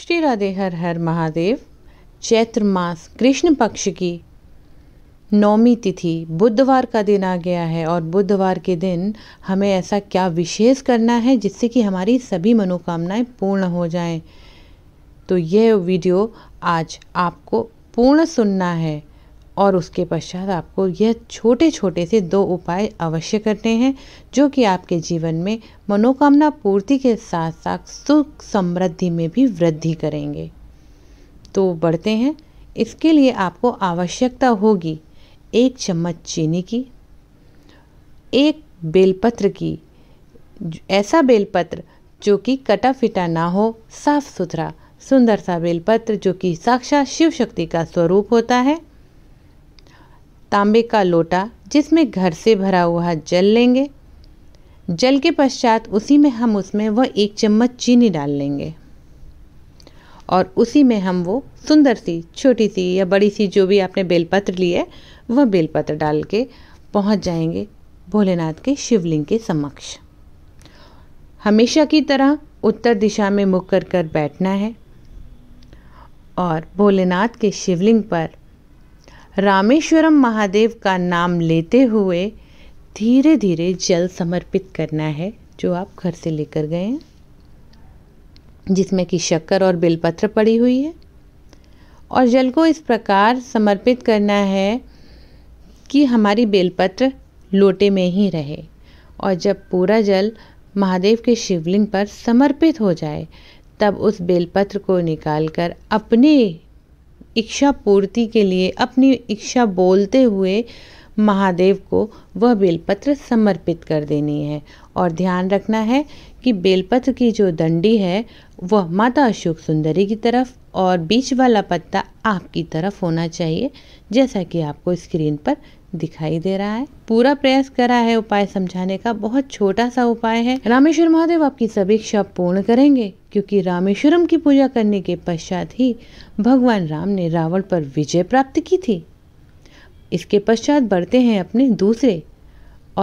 श्री राधे हर हर महादेव चैत्र मास कृष्ण पक्ष की नौमी तिथि बुधवार का दिन आ गया है और बुधवार के दिन हमें ऐसा क्या विशेष करना है जिससे कि हमारी सभी मनोकामनाएं पूर्ण हो जाएं तो यह वीडियो आज आपको पूर्ण सुनना है और उसके पश्चात आपको यह छोटे छोटे से दो उपाय अवश्य करने हैं जो कि आपके जीवन में मनोकामना पूर्ति के साथ साथ सुख समृद्धि में भी वृद्धि करेंगे तो बढ़ते हैं इसके लिए आपको आवश्यकता होगी एक चम्मच चीनी की एक बेलपत्र की ऐसा बेलपत्र जो कि कटा फिटा ना हो साफ सुथरा सुंदर सा बेलपत्र जो कि साक्षात शिव शक्ति का स्वरूप होता है तांबे का लोटा जिसमें घर से भरा हुआ जल लेंगे जल के पश्चात उसी में हम उसमें वह एक चम्मच चीनी डाल लेंगे और उसी में हम वो सुंदर सी छोटी सी या बड़ी सी जो भी आपने बेलपत्र ली है वह बेलपत्र डाल के पहुँच जाएंगे भोलेनाथ के शिवलिंग के समक्ष हमेशा की तरह उत्तर दिशा में मुख कर कर बैठना है और भोलेनाथ के शिवलिंग पर रामेश्वरम महादेव का नाम लेते हुए धीरे धीरे जल समर्पित करना है जो आप घर से लेकर गए हैं जिसमें कि शक्कर और बेलपत्र पड़ी हुई है और जल को इस प्रकार समर्पित करना है कि हमारी बेलपत्र लोटे में ही रहे और जब पूरा जल महादेव के शिवलिंग पर समर्पित हो जाए तब उस बेलपत्र को निकालकर अपने इच्छा पूर्ति के लिए अपनी इच्छा बोलते हुए महादेव को वह बेलपत्र समर्पित कर देनी है और ध्यान रखना है कि बेलपत्र की जो दंडी है वह माता अशोक सुंदरी की तरफ और बीच वाला पत्ता आपकी तरफ होना चाहिए जैसा कि आपको स्क्रीन पर दिखाई दे रहा है पूरा प्रयास करा है उपाय समझाने का बहुत छोटा सा उपाय है रामेश्वर महादेव आपकी सभी इच्छा पूर्ण करेंगे क्योंकि रामेश्वरम की पूजा करने के पश्चात ही भगवान राम ने रावण पर विजय प्राप्त की थी इसके पश्चात बढ़ते हैं अपने दूसरे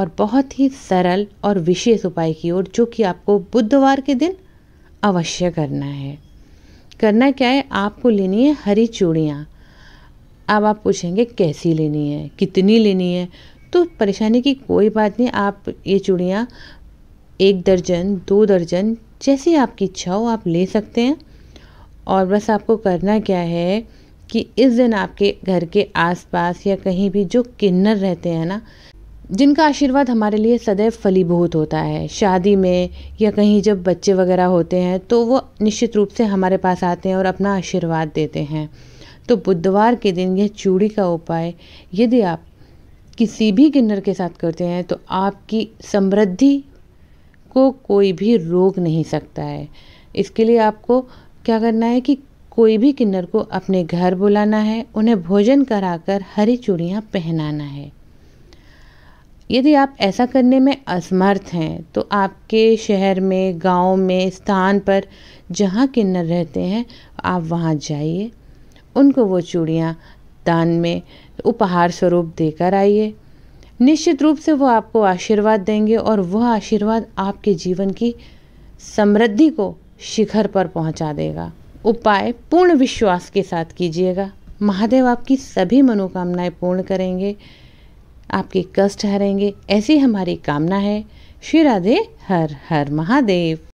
और बहुत ही सरल और विशेष उपाय की ओर जो कि आपको बुधवार के दिन अवश्य करना है करना क्या है आपको लेनी है हरी चूड़ियाँ अब आप पूछेंगे कैसी लेनी है कितनी लेनी है तो परेशानी की कोई बात नहीं आप ये चूड़ियाँ एक दर्जन दो दर्जन जैसी आपकी इच्छा हो आप ले सकते हैं और बस आपको करना क्या है कि इस दिन आपके घर के आसपास या कहीं भी जो किन्नर रहते हैं ना जिनका आशीर्वाद हमारे लिए सदैव फलीभूत होता है शादी में या कहीं जब बच्चे वगैरह होते हैं तो वो निश्चित रूप से हमारे पास आते हैं और अपना आशीर्वाद देते हैं तो बुधवार के दिन यह चूड़ी का उपाय यदि आप किसी भी किन्नर के साथ करते हैं तो आपकी समृद्धि को कोई भी रोक नहीं सकता है इसके लिए आपको क्या करना है कि कोई भी किन्नर को अपने घर बुलाना है उन्हें भोजन कराकर हरी चूड़ियाँ पहनाना है यदि आप ऐसा करने में असमर्थ हैं तो आपके शहर में गांव में स्थान पर जहाँ किन्नर रहते हैं आप वहाँ जाइए उनको वो चूड़ियाँ दान में उपहार स्वरूप देकर आइए निश्चित रूप से वो आपको आशीर्वाद देंगे और वह आशीर्वाद आपके जीवन की समृद्धि को शिखर पर पहुंचा देगा उपाय पूर्ण विश्वास के साथ कीजिएगा महादेव आपकी सभी मनोकामनाएं पूर्ण करेंगे आपके कष्ट हरेंगे ऐसी हमारी कामना है श्री राधे हर हर महादेव